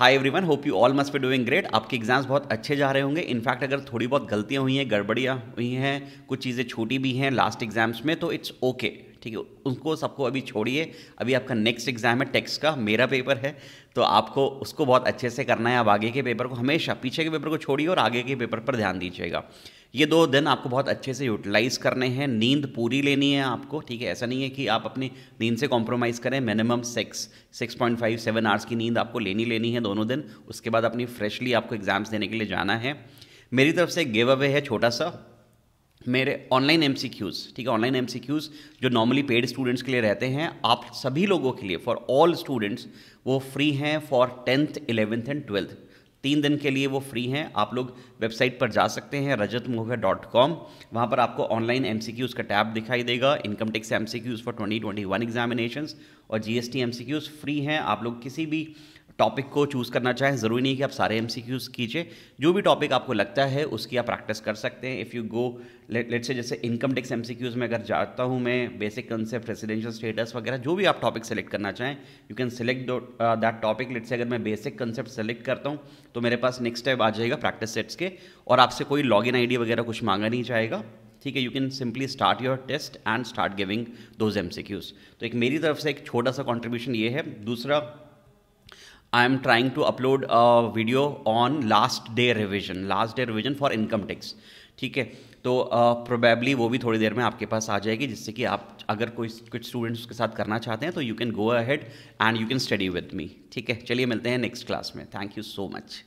High everyone hope you all must be doing great आपके exams बहुत अच्छे जा रहे होंगे इनफैक्ट अगर थोड़ी बहुत गलतियाँ हुई हैं गड़बड़ियाँ हुई हैं कुछ चीज़ें छोटी भी हैं लास्ट एग्जाम्स में तो इट्स ओके okay. ठीक है उनको सबको अभी छोड़िए अभी आपका नेक्स्ट एग्जाम है टेक्स का मेरा पेपर है तो आपको उसको बहुत अच्छे से करना है अब आगे के पेपर को हमेशा पीछे के पेपर को छोड़िए और आगे के पेपर पर ध्यान दीजिएगा ये दो दिन आपको बहुत अच्छे से यूटिलाइज़ करने हैं नींद पूरी लेनी है आपको ठीक है ऐसा नहीं है कि आप अपनी नींद से कॉम्प्रोमाइज़ करें minimum six six point five seven hours की नींद आपको लेनी लेनी है दोनों दिन उसके बाद अपनी फ्रेशली आपको एग्ज़ाम्स देने के लिए जाना है मेरी तरफ से गिव अवे है छोटा सा मेरे ऑनलाइन एम ठीक है ऑनलाइन एम जो नॉर्मली पेड स्टूडेंट्स के लिए रहते हैं आप सभी लोगों के लिए फॉर ऑल स्टूडेंट्स वो फ्री हैं for tenth eleventh and twelfth तीन दिन के लिए वो फ्री हैं आप लोग वेबसाइट पर जा सकते हैं रजत मोह डॉट कॉम वहाँ पर आपको ऑनलाइन एम सी क्यूज़ का टैब दिखाई देगा income tax M C Qs for twenty twenty one examination और G S T M C Qs free हैं आप लोग किसी भी टॉपिक को चूज़ करना चाहें ज़रूरी नहीं कि आप सारे एम कीजिए जो भी टॉपिक आपको लगता है उसकी आप प्रैक्टिस कर सकते हैं इफ़ यू गो लेट से जैसे इनकम टैक्स एम में अगर जाता हूँ मैं बेसिक कंसेप्ट रेसिडेंशियल स्टेटस वगैरह जो भी आप टॉपिक सेलेक्ट करना चाहें you can select that topic let से अगर मैं बेसिक कंसेप्ट सेलेक्ट करता हूँ तो मेरे पास नेक्स्ट टाइप आ जाएगा प्रैक्टिस सेट्स के और आपसे कोई लॉगिन इन वगैरह कुछ मांगा नहीं जाएगा ठीक है you can simply start your test and start giving those M तो एक मेरी तरफ से एक छोटा सा कॉन्ट्रीब्यूशन ये है दूसरा I am trying to upload a video on last day revision, last day revision for income tax. ठीक है तो प्रोबेबली uh, वो भी थोड़ी देर में आपके पास आ जाएगी जिससे कि आप अगर कोई कुछ स्टूडेंट्स के साथ करना चाहते हैं तो you can go ahead and you can study with me ठीक है चलिए मिलते हैं नेक्स्ट क्लास में थैंक यू सो मच